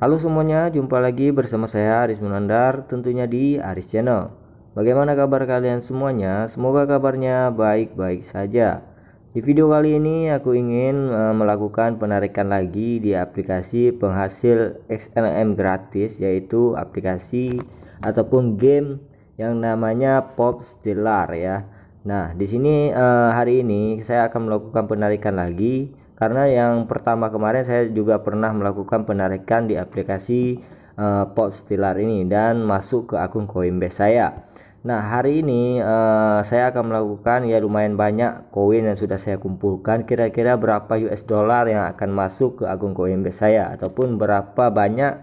Halo semuanya, jumpa lagi bersama saya Aris Munandar tentunya di Aris Channel. Bagaimana kabar kalian semuanya? Semoga kabarnya baik-baik saja. Di video kali ini aku ingin eh, melakukan penarikan lagi di aplikasi penghasil XLM gratis yaitu aplikasi ataupun game yang namanya Pop Stellar ya. Nah, di sini eh, hari ini saya akan melakukan penarikan lagi karena yang pertama kemarin saya juga pernah melakukan penarikan di aplikasi uh, eh, Pop Stilar ini dan masuk ke akun Coinbase saya. Nah, hari ini uh, saya akan melakukan ya lumayan banyak koin yang sudah saya kumpulkan kira-kira berapa US dollar yang akan masuk ke akun Coinbase saya ataupun berapa banyak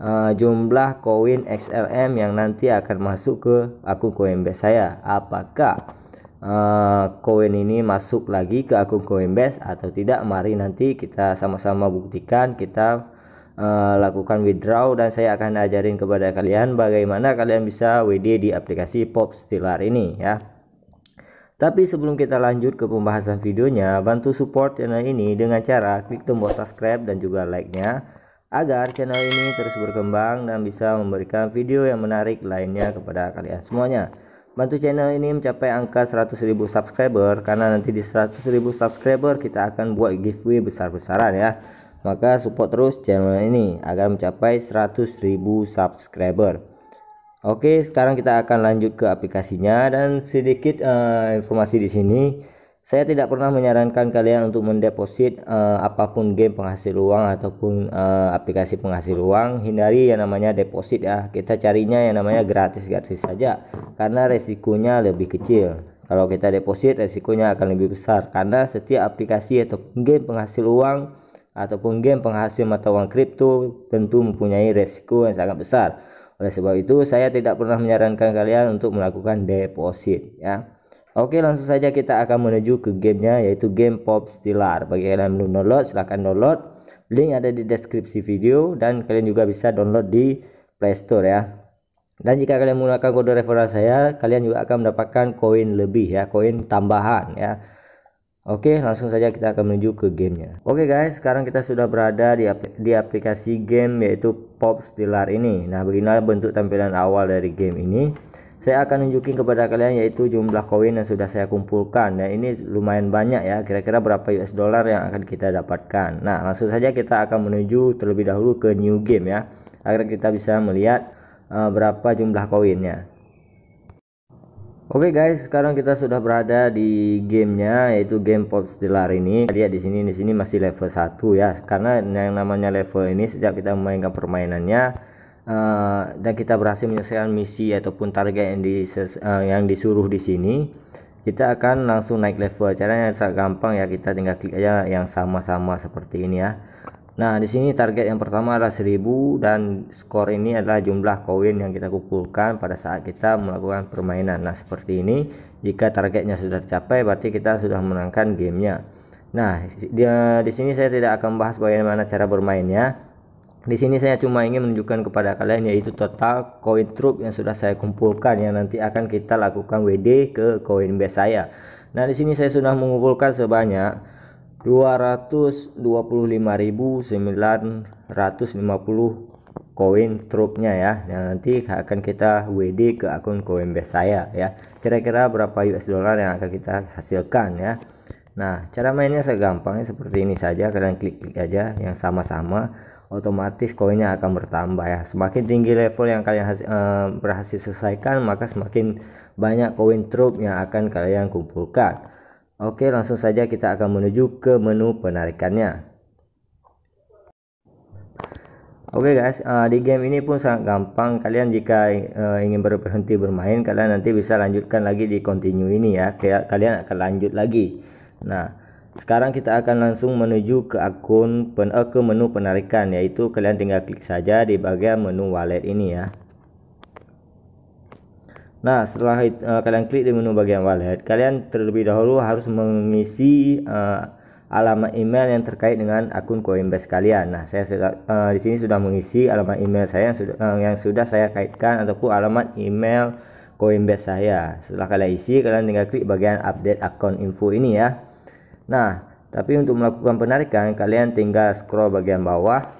uh, jumlah koin XLM yang nanti akan masuk ke akun Coinbase saya. Apakah uh, koin ini masuk lagi ke akun Coinbase atau tidak mari nanti kita sama-sama buktikan kita uh, lakukan withdraw dan saya akan ajarin kepada kalian bagaimana kalian bisa WD di aplikasi Pop Stellar ini ya tapi sebelum kita lanjut ke pembahasan videonya, bantu support channel ini dengan cara klik tombol subscribe dan juga like-nya agar channel ini terus berkembang dan bisa memberikan video yang menarik lainnya kepada kalian semuanya. Bantu channel ini mencapai angka 100.000 subscriber karena nanti di 100.000 subscriber kita akan buat giveaway besar-besaran ya. Maka support terus channel ini agar mencapai 100.000 subscriber. Oke, sekarang kita akan lanjut ke aplikasinya dan sedikit uh, informasi di sini. Saya tidak pernah menyarankan kalian untuk mendeposit uh, apapun game penghasil uang ataupun uh, aplikasi penghasil uang. Hindari yang namanya deposit ya. Kita carinya yang namanya gratis-gratis saja karena resikonya lebih kecil. Kalau kita deposit resikonya akan lebih besar karena setiap aplikasi atau game penghasil uang ataupun game penghasil mata uang kripto tentu mempunyai resiko yang sangat besar. Oleh sebab itu saya tidak pernah menyarankan kalian untuk melakukan deposit ya. Oke langsung saja kita akan menuju ke gamenya yaitu game Pop Stilar. Bagi kalian yang belum download silahkan download. Link ada di deskripsi video dan kalian juga bisa download di Play Store ya. Dan jika kalian menggunakan kode referral saya, kalian juga akan mendapatkan koin lebih ya, koin tambahan ya. Oke, langsung saja kita akan menuju ke gamenya. Oke guys, sekarang kita sudah berada di, di aplikasi game yaitu Pop Stilar ini. Nah, beginilah bentuk tampilan awal dari game ini saya akan nunjukin kepada kalian yaitu jumlah koin yang sudah saya kumpulkan dan ya, ini lumayan banyak ya kira-kira berapa US dollar yang akan kita dapatkan nah langsung saja kita akan menuju terlebih dahulu ke new game ya agar kita bisa melihat uh, berapa jumlah koinnya Oke okay guys, sekarang kita sudah berada di gamenya yaitu game Pop Stellar ini. Lihat di sini di sini masih level 1 ya. Karena yang namanya level ini sejak kita memainkan permainannya uh, dan kita berhasil menyelesaikan misi ataupun target yang uh, yang disuruh di sini kita akan langsung naik level caranya sangat gampang ya kita tinggal klik aja yang sama-sama seperti ini ya nah di sini target yang pertama adalah 1000 dan skor ini adalah jumlah koin yang kita kumpulkan pada saat kita melakukan permainan nah seperti ini jika targetnya sudah tercapai berarti kita sudah menangkan gamenya nah di, di sini saya tidak akan bahas bagaimana cara bermainnya di sini saya cuma ingin menunjukkan kepada kalian yaitu total koin truk yang sudah saya kumpulkan yang nanti akan kita lakukan WD ke koin base saya. Nah, di sini saya sudah mengumpulkan sebanyak 225.950 koin truknya ya. Yang nanti akan kita WD ke akun koin base saya ya. Kira-kira berapa US dollar yang akan kita hasilkan ya. Nah, cara mainnya segampangnya seperti ini saja. Kalian klik-klik aja yang sama-sama otomatis koinnya akan bertambah ya semakin tinggi level yang kalian hasil, eh, berhasil selesaikan maka semakin banyak koin troop yang akan kalian kumpulkan oke langsung saja kita akan menuju ke menu penarikannya Oke guys, uh, di game ini pun sangat gampang. Kalian jika uh, ingin berhenti bermain, kalian nanti bisa lanjutkan lagi di continue ini ya. kalian akan lanjut lagi. Nah, sekarang kita akan langsung menuju ke akun pen, eh, ke menu penarikan yaitu kalian tinggal klik saja di bagian menu wallet ini ya. Nah, setelah itu, uh, eh, kalian klik di menu bagian wallet, kalian terlebih dahulu harus mengisi uh, alamat email yang terkait dengan akun Coinbase kalian. Nah, saya sudah uh, di sini sudah mengisi alamat email saya yang sudah uh, yang sudah saya kaitkan ataupun alamat email Coinbase saya. Setelah kalian isi, kalian tinggal klik bagian update akun info ini ya. Nah, tapi untuk melakukan penarikan kalian tinggal scroll bagian bawah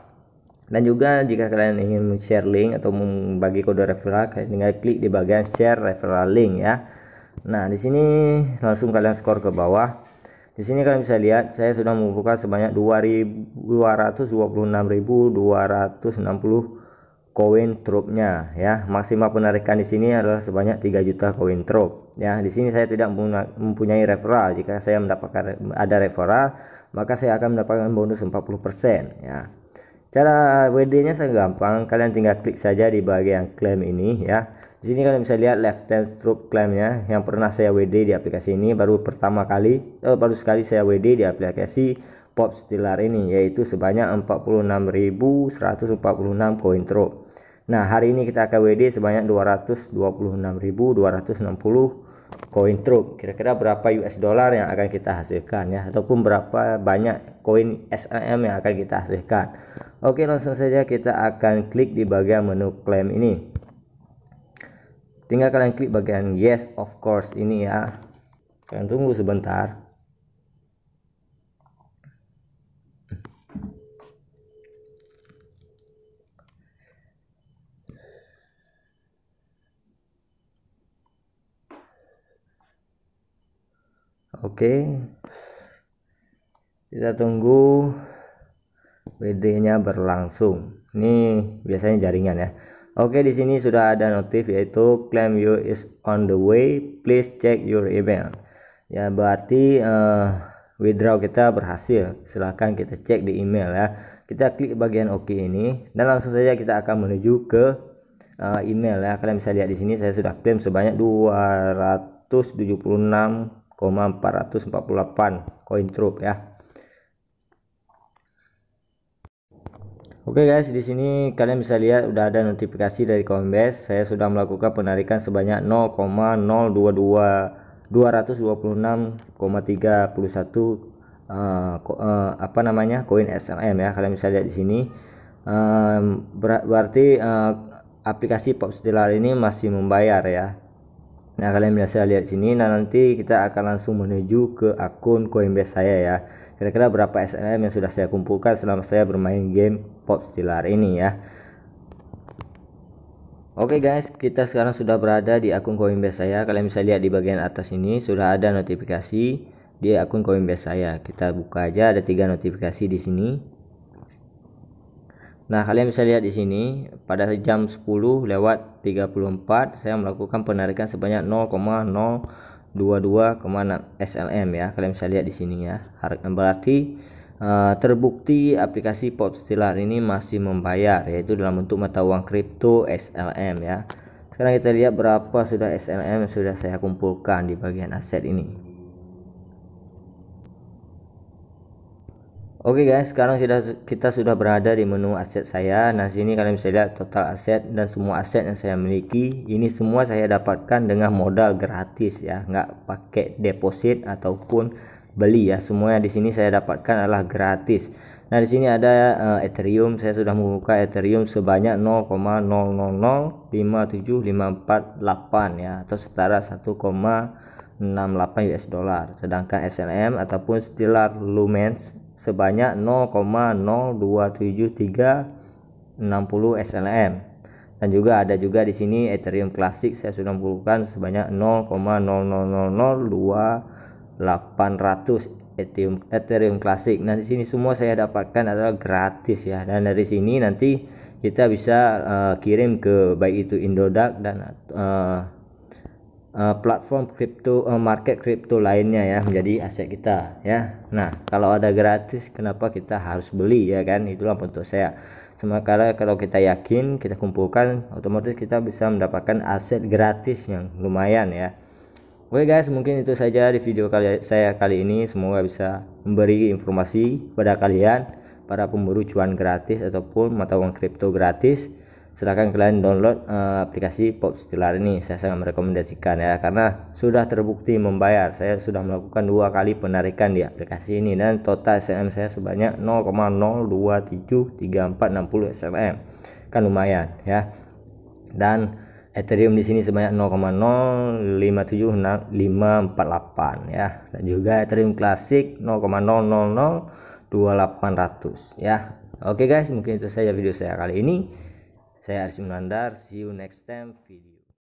dan juga jika kalian ingin share link atau membagi kode referral kalian tinggal klik di bagian share referral link ya. Nah, di sini langsung kalian scroll ke bawah. Di sini kalian bisa lihat saya sudah mengumpulkan sebanyak 2226.260 koin trupnya ya maksimal penarikan di sini adalah sebanyak 3 juta koin trup ya di sini saya tidak mempunyai referral jika saya mendapatkan ada referral maka saya akan mendapatkan bonus 40% ya cara WD nya sangat gampang kalian tinggal klik saja di bagian klaim ini ya di sini kalian bisa lihat left hand stroke claimnya yang pernah saya WD di aplikasi ini baru pertama kali eh, baru sekali saya WD di aplikasi Pop Stellar ini yaitu sebanyak 46.146 throw. Nah, hari ini kita akan WD sebanyak 226.260 coin throw. Kira-kira berapa US dollar yang akan kita hasilkan ya ataupun berapa banyak koin SAM yang akan kita hasilkan. Oke, langsung saja kita akan klik di bagian menu claim ini. Tinggal kalian klik bagian yes of course ini ya. Kalian tunggu sebentar. oke okay. kita tunggu WD nya berlangsung Ini biasanya jaringan ya oke okay, di sini sudah ada notif yaitu claim you is on the way please check your email ya berarti uh, withdraw kita berhasil silahkan kita cek di email ya kita klik bagian OK ini dan langsung saja kita akan menuju ke uh, email ya kalian bisa lihat di sini saya sudah klaim sebanyak 276 448 koin truk ya Oke guys, di sini kalian bisa lihat udah ada notifikasi dari Coinbase. Saya sudah melakukan penarikan sebanyak 0,022 226,31 uh, uh, apa namanya? koin SLM ya. Kalian bisa lihat di sini. Um, berarti uh, aplikasi Popstellar ini masih membayar ya. Nah kalian bisa lihat sini. Nah nanti kita akan langsung menuju ke akun Coinbase saya ya. Kira-kira berapa SNM yang sudah saya kumpulkan selama saya bermain game Pop Stilar ini ya. Oke okay guys, kita sekarang sudah berada di akun Coinbase saya. Kalian bisa lihat di bagian atas ini sudah ada notifikasi di akun Coinbase saya. Kita buka aja ada tiga notifikasi di sini. Nah, kalian bisa lihat di sini pada jam 10 lewat 34 saya melakukan penarikan sebanyak 0,022,6 SLM ya. Kalian bisa lihat di sini ya. Berarti uh, terbukti aplikasi Popstellar ini masih membayar yaitu dalam bentuk mata uang kripto SLM ya. Sekarang kita lihat berapa sudah SLM yang sudah saya kumpulkan di bagian aset ini. Oke okay guys, sekarang kita kita sudah berada di menu aset saya. Nah, sini kalian bisa lihat total aset dan semua aset yang saya miliki. Ini semua saya dapatkan dengan modal gratis ya, nggak pakai deposit ataupun beli ya. Semuanya di sini saya dapatkan adalah gratis. Nah, di sini ada uh, Ethereum. Saya sudah membuka Ethereum sebanyak 0,00057548 ya, atau setara 1, 68 US dollar. Sedangkan SLM ataupun Stellar Lumens sebanyak 0,027360 SLM dan juga ada juga di sini Ethereum Classic saya sudah mengumpulkan sebanyak 0,0002800 Ethereum Ethereum Classic. Nah, di sini semua saya dapatkan adalah gratis ya. Dan dari sini nanti kita bisa uh, kirim ke baik itu Indodax dan uh, uh, platform crypto uh, eh, market crypto lainnya ya menjadi aset kita ya nah kalau ada gratis kenapa kita harus beli ya kan itulah untuk saya sementara kalau kita yakin kita kumpulkan otomatis kita bisa mendapatkan aset gratis yang lumayan ya Oke okay guys, mungkin itu saja di video kali saya kali ini. Semoga bisa memberi informasi pada kalian, para pemburu cuan gratis ataupun mata uang kripto gratis silahkan kalian download uh, aplikasi Pop stellar ini saya sangat merekomendasikan ya karena sudah terbukti membayar saya sudah melakukan dua kali penarikan di aplikasi ini dan total SMM saya sebanyak 0,0273460 SMM kan lumayan ya dan Ethereum di sini sebanyak 0,057548 ya dan juga Ethereum Classic 0,0002800 ya Oke guys mungkin itu saja video saya kali ini saya Aris Munandar, see you next time video.